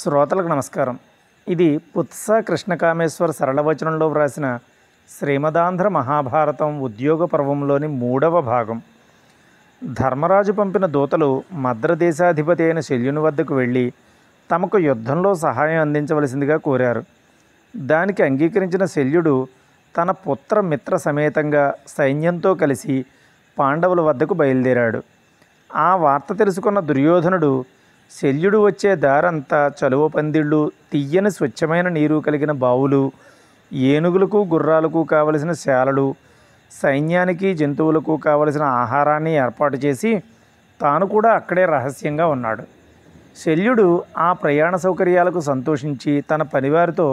శ్రోతలకు నమస్కారం ఇది పుత్స కృష్ణకామేశ్వర సరళవచనంలో వ్రాసిన శ్రీమదాంధ్ర మహాభారతం ఉద్యోగ పర్వంలోని మూడవ భాగం ధర్మరాజు పంపిన దూతలు మద్రదేశాధిపతి అయిన శల్యుని వద్దకు వెళ్ళి తమకు యుద్ధంలో సహాయం అందించవలసిందిగా కోరారు దానికి అంగీకరించిన శల్యుడు తన పుత్ర మిత్ర సమేతంగా సైన్యంతో కలిసి పాండవుల వద్దకు బయలుదేరాడు ఆ వార్త తెలుసుకున్న దుర్యోధనుడు శల్యుడు వచ్చే దారంతా చలువ పందిళ్ళు తియ్యని స్వచ్ఛమైన నీరు కలిగిన బావులు ఏనుగులకు గుర్రాలకు కావలసిన శాలలు సైన్యానికి జంతువులకు కావలసిన ఆహారాన్ని ఏర్పాటు చేసి తాను కూడా అక్కడే రహస్యంగా ఉన్నాడు శల్యుడు ఆ ప్రయాణ సౌకర్యాలకు సంతోషించి తన పనివారితో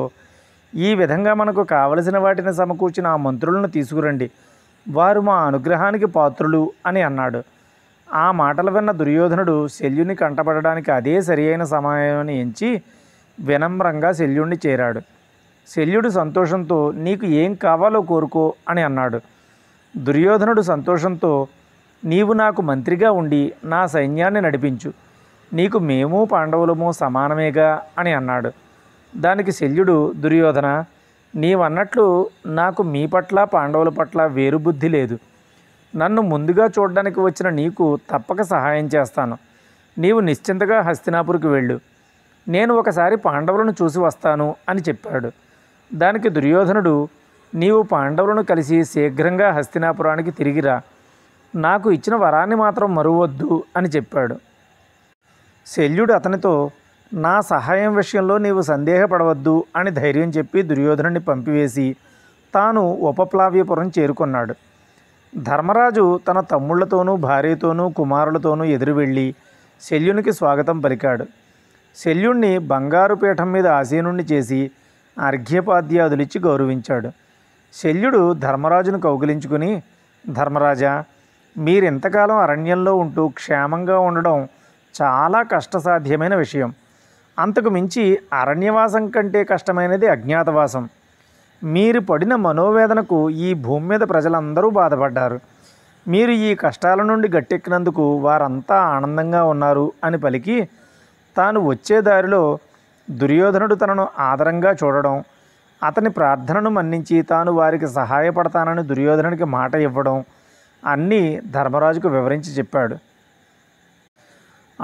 ఈ విధంగా మనకు కావలసిన వాటిని సమకూర్చిన ఆ మంత్రులను తీసుకురండి వారు మా అనుగ్రహానికి పాత్రులు అని అన్నాడు ఆ మాటలు విన్న దుర్యోధనుడు శల్యుని కంటపడడానికి అదే సరియైన సమయాన్ని ఎంచి వినమ్రంగా శల్యుణ్ణి చేరాడు శల్యుడు సంతోషంతో నీకు ఏం కావాలో కోరుకో అని అన్నాడు దుర్యోధనుడు సంతోషంతో నీవు నాకు మంత్రిగా ఉండి నా సైన్యాన్ని నడిపించు నీకు మేము పాండవులము సమానమేగా అని అన్నాడు దానికి శల్యుడు దుర్యోధన నీవన్నట్లు నాకు మీ పట్ల పాండవుల పట్ల వేరు బుద్ధి లేదు నన్ను ముందుగా చూడడానికి వచ్చిన నీకు తప్పక సహాయం చేస్తాను నీవు నిశ్చింతగా హస్తినాపురికి వెళ్ళు నేను ఒకసారి పాండవులను చూసి వస్తాను అని చెప్పాడు దానికి దుర్యోధనుడు నీవు పాండవులను కలిసి శీఘ్రంగా హస్తినాపురానికి తిరిగిరా నాకు ఇచ్చిన వరాన్ని మాత్రం మరువద్దు అని చెప్పాడు శల్యుడు అతనితో నా సహాయం విషయంలో నీవు సందేహపడవద్దు అని ధైర్యం చెప్పి దుర్యోధనుడిని పంపివేసి తాను ఉపప్లావ్యపురం చేరుకున్నాడు ధర్మరాజు తన తమ్ముళ్లతోనూ భార్యతోనూ కుమారులతోనూ ఎదురు వెళ్ళి శల్యునికి స్వాగతం పలికాడు శల్యుణ్ణి బంగారు పీఠం మీద ఆసీనుణ్ణి చేసి అర్ఘ్యపాద్యాదులిచ్చి గౌరవించాడు శల్యుడు ధర్మరాజును కౌగిలించుకుని ధర్మరాజా మీరింతకాలం అరణ్యంలో ఉంటూ క్షేమంగా ఉండడం చాలా కష్టసాధ్యమైన విషయం అంతకు మించి అరణ్యవాసం కంటే కష్టమైనది అజ్ఞాతవాసం మీరు పడిన మనోవేదనకు ఈ భూమి మీద ప్రజలందరూ బాధపడ్డారు మీరు ఈ కష్టాల నుండి గట్టెక్కినందుకు వారంతా ఆనందంగా ఉన్నారు అని పలికి తాను వచ్చే దారిలో దుర్యోధనుడు తనను ఆదరంగా చూడడం అతని ప్రార్థనను మన్నించి తాను వారికి సహాయపడతానని దుర్యోధనుడికి మాట ఇవ్వడం అన్నీ ధర్మరాజుకు వివరించి చెప్పాడు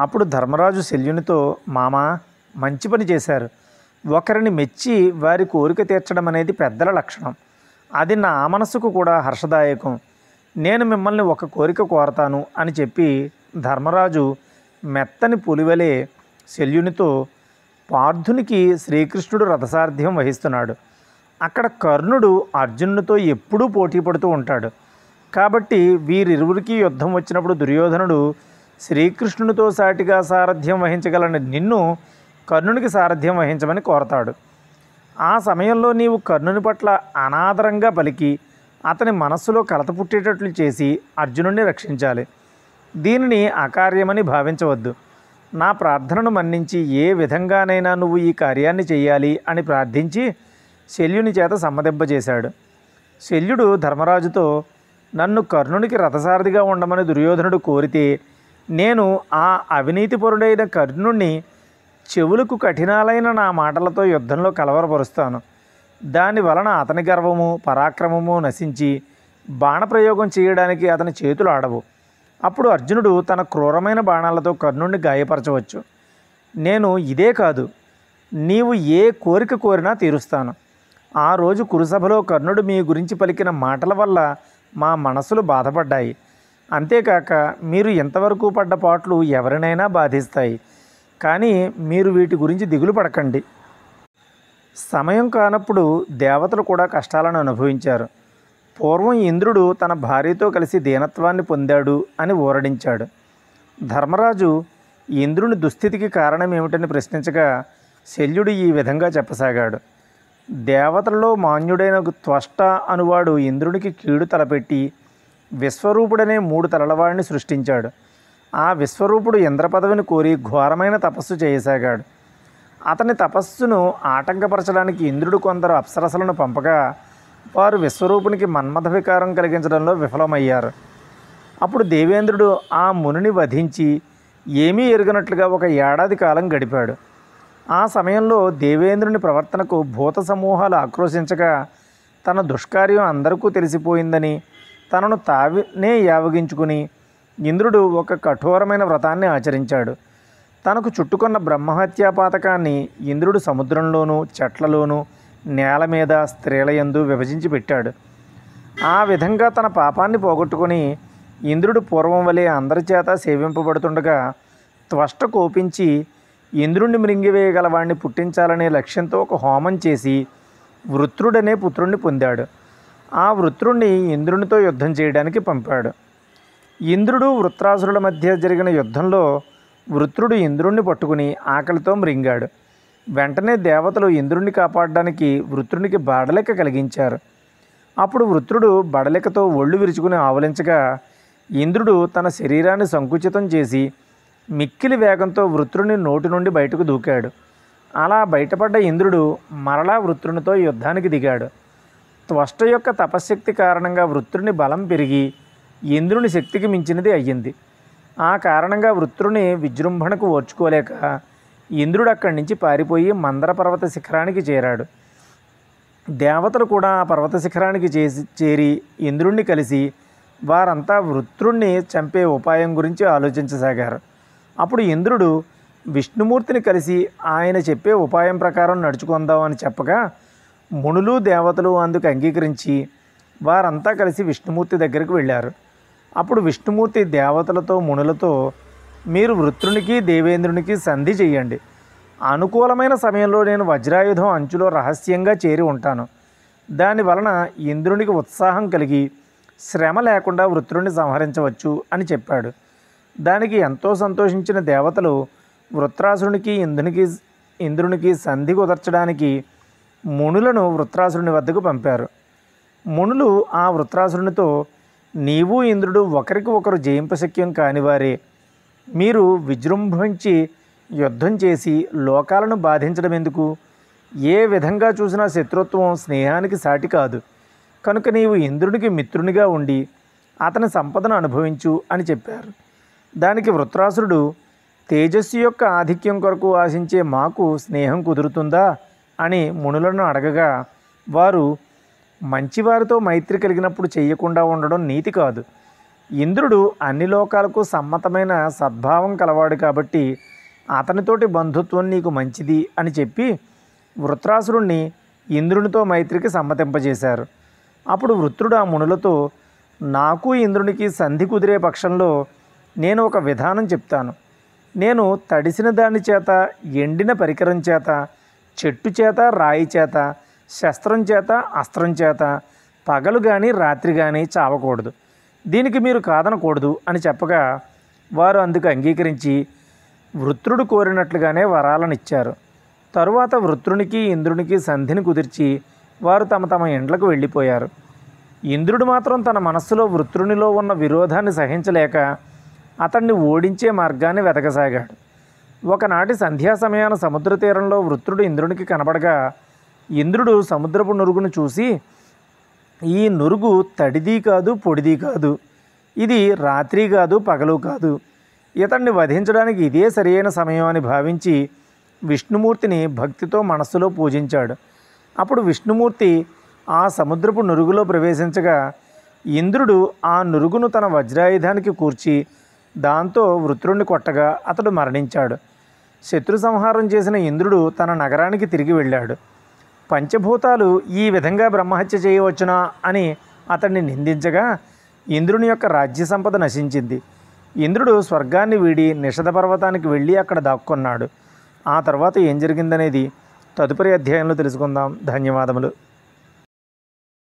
అప్పుడు ధర్మరాజు శల్యునితో మామా మంచి పని చేశారు ఒకరిని మెచ్చి వారి కోరిక తీర్చడం అనేది పెద్దల లక్షణం అది నా మనసుకు కూడా హర్షదాయకం నేను మిమ్మల్ని ఒక కోరిక కోరతాను అని చెప్పి ధర్మరాజు మెత్తని పులివలే శల్యునితో పార్థునికి శ్రీకృష్ణుడు రథసార్థ్యం వహిస్తున్నాడు అక్కడ కర్ణుడు అర్జునుడితో ఎప్పుడూ పోటీ పడుతూ ఉంటాడు కాబట్టి వీరిరువురికి యుద్ధం వచ్చినప్పుడు దుర్యోధనుడు శ్రీకృష్ణునితో సాటిగా సారథ్యం వహించగలని నిన్ను కర్ణునికి సారథ్యం వహించమని కోరతాడు ఆ సమయంలో నీవు కర్ణుని పట్ల అనాదరంగా పలికి అతని మనస్సులో కలత పుట్టేటట్లు చేసి అర్జునుడిని రక్షించాలి దీనిని అకార్యమని భావించవద్దు నా ప్రార్థనను మన్నించి ఏ విధంగానైనా నువ్వు ఈ కార్యాన్ని చేయాలి అని ప్రార్థించి శల్యుని చేత సమ్మదింపజేశాడు శల్యుడు ధర్మరాజుతో నన్ను కర్ణునికి రథసారథిగా ఉండమని దుర్యోధనుడు కోరితే నేను ఆ అవినీతిపరుడైన కర్ణుణ్ణి చెవులకు కఠినాలైన నా మాటలతో యుద్ధంలో కలవరపరుస్తాను దాని వలన అతని గర్వము పరాక్రమము నశించి బాణప్రయోగం చేయడానికి అతని చేతులు ఆడవు అప్పుడు అర్జునుడు తన క్రూరమైన బాణాలతో కర్ణుణ్ణి గాయపరచవచ్చు నేను ఇదే కాదు నీవు ఏ కోరిక కోరినా తీరుస్తాను ఆ రోజు కురుసభలో కర్ణుడు మీ గురించి పలికిన మాటల వల్ల మా మనసులు బాధపడ్డాయి అంతేకాక మీరు ఎంతవరకు పడ్డ పాటలు ఎవరినైనా బాధిస్తాయి కానీ మీరు వీటి గురించి దిగులు పడకండి సమయం కానప్పుడు దేవతలు కూడా కష్టాలను అనుభవించారు పూర్వం ఇంద్రుడు తన భార్యతో కలిసి దీనత్వాన్ని పొందాడు అని ఊరడించాడు ధర్మరాజు ఇంద్రుని దుస్థితికి కారణం ఏమిటని ప్రశ్నించగా శల్యుడు ఈ విధంగా చెప్పసాగాడు దేవతలలో మాన్యుడైన త్వష్ట అనువాడు ఇంద్రునికి కీడు తలపెట్టి విశ్వరూపుడనే మూడు తలలవాడిని సృష్టించాడు ఆ విశ్వరూపుడు ఇంద్ర పదవిని కోరి ఘోరమైన తపస్సు చేయసాగాడు అతని తపస్సును ఆటంకపరచడానికి ఇంద్రుడు కొందరు అప్సరసలను పంపగా వారు విశ్వరూపునికి మన్మథ వికారం కలిగించడంలో విఫలమయ్యారు అప్పుడు దేవేంద్రుడు ఆ మునిని వధించి ఏమీ ఎరుగనట్లుగా ఒక ఏడాది కాలం గడిపాడు ఆ సమయంలో దేవేంద్రుని ప్రవర్తనకు భూత సమూహాలు ఆక్రోశించగా తన దుష్కార్యం అందరికీ తెలిసిపోయిందని తనను తావినే యావగించుకుని ఇంద్రుడు ఒక కఠోరమైన వ్రతాన్ని ఆచరించాడు తనకు చుట్టుకున్న బ్రహ్మహత్యా పాతకాన్ని ఇంద్రుడు సముద్రంలోనూ చెట్లలోనూ నేల మీద స్త్రీల యందు విభజించి పెట్టాడు ఆ విధంగా తన పాపాన్ని పోగొట్టుకుని ఇంద్రుడు పూర్వం వలె అందరి చేత సేవింపబడుతుండగా త్వష్ట కోపించి ఇంద్రుణ్ణి మృంగివేయగల పుట్టించాలనే లక్ష్యంతో ఒక హోమం చేసి వృత్రుడనే పుత్రుణ్ణి పొందాడు ఆ వృత్రుణ్ణి ఇంద్రునితో యుద్ధం చేయడానికి పంపాడు ఇంద్రుడు వృత్రాసురుల మధ్య జరిగిన యుద్ధంలో వృత్రుడు ఇంద్రుణ్ణి పట్టుకుని ఆకలితో మృంగాడు వెంటనే దేవతలు ఇంద్రుణ్ణి కాపాడడానికి వృత్రునికి బాడలిక కలిగించారు అప్పుడు వృత్రుడు బడలికతో ఒళ్ళు విరుచుకుని ఆవలించగా ఇంద్రుడు తన శరీరాన్ని సంకుచితం చేసి మిక్కిలి వేగంతో వృత్రుని నోటి నుండి బయటకు దూకాడు అలా బయటపడ్డ ఇంద్రుడు మరలా వృత్రునితో యుద్ధానికి దిగాడు త్వష్ట యొక్క తపశ్శక్తి కారణంగా వృత్రుని బలం పెరిగి ఇంద్రుని శక్తికి మించినది అయ్యింది ఆ కారణంగా వృత్రుని విజృంభణకు ఓర్చుకోలేక ఇంద్రుడు అక్కడి నుంచి పారిపోయి మందర పర్వత శిఖరానికి చేరాడు దేవతలు కూడా ఆ పర్వత శిఖరానికి చేసి చేరి ఇంద్రుణ్ణి కలిసి వారంతా వృత్రుణ్ణి చంపే ఉపాయం గురించి ఆలోచించసాగారు అప్పుడు ఇంద్రుడు విష్ణుమూర్తిని కలిసి ఆయన చెప్పే ఉపాయం ప్రకారం నడుచుకుందామని చెప్పగా మునులు దేవతలు అందుకు అంగీకరించి వారంతా కలిసి విష్ణుమూర్తి దగ్గరికి వెళ్ళారు అప్పుడు విష్ణుమూర్తి దేవతలతో మునులతో మీరు వృత్రునికి దేవేంద్రునికి సంధి చేయండి అనుకూలమైన సమయంలో నేను వజ్రాయుధం అంచులో రహస్యంగా చేరి ఉంటాను దాని వలన ఇంద్రునికి ఉత్సాహం కలిగి శ్రమ లేకుండా వృత్రుణ్ణి సంహరించవచ్చు అని చెప్పాడు దానికి ఎంతో సంతోషించిన దేవతలు వృత్రాసురునికి ఇంద్రునికి ఇంద్రునికి సంధి కుదర్చడానికి మునులను వృత్రాసురుని వద్దకు పంపారు మునులు ఆ వృత్రాసురునితో నీవు ఇంద్రుడు ఒకరికి ఒకరు జయింపశక్యం కానివారే మీరు విజృంభించి యుద్ధం చేసి లోకాలను బాధించడం ఎందుకు ఏ విధంగా చూసినా శత్రుత్వం స్నేహానికి సాటి కాదు కనుక నీవు ఇంద్రునికి మిత్రునిగా ఉండి అతని సంపదను అనుభవించు అని చెప్పారు దానికి వృత్రాసురుడు తేజస్సు యొక్క ఆధిక్యం కొరకు ఆశించే మాకు స్నేహం కుదురుతుందా అని మునులను అడగగా వారు మంచివారితో మైత్రి కలిగినప్పుడు చేయకుండా ఉండడం నీతి కాదు ఇంద్రుడు అన్ని లోకాలకు సమ్మతమైన సద్భావం కలవాడు కాబట్టి అతనితోటి బంధుత్వం నీకు మంచిది అని చెప్పి వృత్రాసురుణ్ణి ఇంద్రునితో మైత్రికి సమ్మతింపజేశారు అప్పుడు వృత్రుడు ఆ మునులతో నాకు ఇంద్రునికి సంధి కుదిరే పక్షంలో నేను ఒక విధానం చెప్తాను నేను తడిసిన దాని చేత ఎండిన పరికరం చేత చెట్టు చేత రాయి చేత శస్త్రం చేత అస్త్రం చేత పగలు కానీ రాత్రి కానీ చావకూడదు దీనికి మీరు కాదనకూడదు అని చెప్పగా వారు అందుకు అంగీకరించి వృత్రుడు కోరినట్లుగానే వరాలనిచ్చారు తరువాత వృత్రునికి ఇంద్రునికి సంధిని కుదిర్చి వారు తమ తమ ఇండ్లకు వెళ్ళిపోయారు ఇంద్రుడు మాత్రం తన మనస్సులో వృత్రునిలో ఉన్న విరోధాన్ని సహించలేక అతన్ని ఓడించే మార్గాన్ని వెతకసాగాడు ఒకనాటి సంధ్యా సమయాన సముద్ర తీరంలో వృత్రుడు ఇంద్రునికి కనబడగా ఇంద్రుడు సముద్రపు నురుగును చూసి ఈ నురుగు తడిది కాదు పొడిది కాదు ఇది రాత్రి కాదు పగలు కాదు ఇతన్ని వధించడానికి ఇదే సరియైన సమయం అని భావించి విష్ణుమూర్తిని భక్తితో మనస్సులో పూజించాడు అప్పుడు విష్ణుమూర్తి ఆ సముద్రపు నురుగులో ప్రవేశించగా ఇంద్రుడు ఆ నురుగును తన వజ్రాయుధానికి కూర్చి దాంతో వృత్రుణ్ణి కొట్టగా అతడు మరణించాడు శత్రు సంహారం చేసిన ఇంద్రుడు తన నగరానికి తిరిగి వెళ్ళాడు పంచభూతాలు ఈ విధంగా బ్రహ్మహత్య చేయవచ్చునా అని అతన్ని నిందించగా ఇంద్రుని యొక్క రాజ్య సంపద నశించింది ఇంద్రుడు స్వర్గాన్ని వీడి నిషద పర్వతానికి వెళ్ళి అక్కడ దాక్కున్నాడు ఆ తర్వాత ఏం జరిగిందనేది తదుపరి అధ్యాయంలో తెలుసుకుందాం ధన్యవాదములు